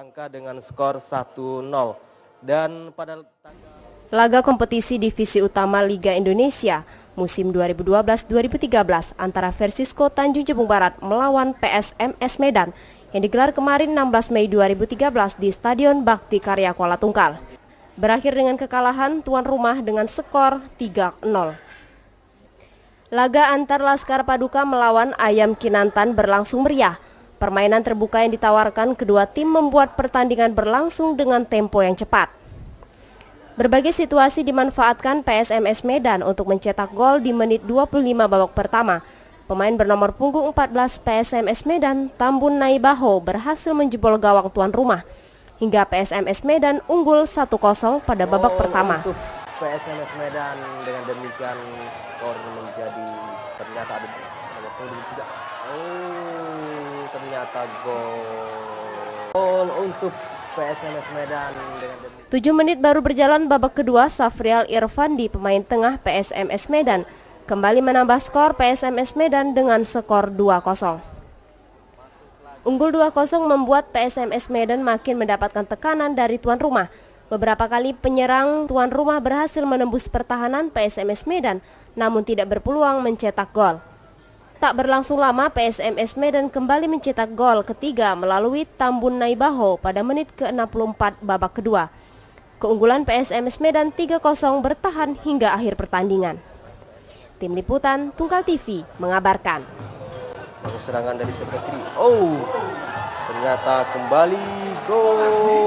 angka dengan skor 1-0. Dan pada laga kompetisi divisi utama Liga Indonesia musim 2012-2013 antara Versisko Tanjung Jabung Barat melawan PSMS Medan yang digelar kemarin 16 Mei 2013 di Stadion Bakti Karya Kuala Tungkal. Berakhir dengan kekalahan tuan rumah dengan skor 3-0. Laga antar Laskar Paduka melawan Ayam Kinantan berlangsung meriah Permainan terbuka yang ditawarkan kedua tim membuat pertandingan berlangsung dengan tempo yang cepat. Berbagai situasi dimanfaatkan PSMS Medan untuk mencetak gol di menit 25 babak pertama. Pemain bernomor punggung 14 PSMS Medan, Tambun Naibaho berhasil menjebol gawang tuan rumah hingga PSMS Medan unggul 1-0 pada babak oh, pertama. PSMS Medan dengan demikian skor menjadi ternyata ada ternyata gol. Gol untuk PSMS Medan Tujuh menit baru berjalan babak kedua Safrial Irfandi pemain tengah PSMS Medan kembali menambah skor PSMS Medan dengan skor 2-0. Unggul 2-0 membuat PSMS Medan makin mendapatkan tekanan dari tuan rumah. Beberapa kali penyerang tuan rumah berhasil menembus pertahanan PSMS Medan namun tidak berpeluang mencetak gol. Tak berlangsung lama, PSMS Medan kembali mencetak gol ketiga melalui Tambun Naibaho pada menit ke-64 babak kedua. Keunggulan PSMS Medan 3-0 bertahan hingga akhir pertandingan. Tim Liputan Tunggal TV mengabarkan. Serangan dari sepetri, Oh, ternyata kembali gol.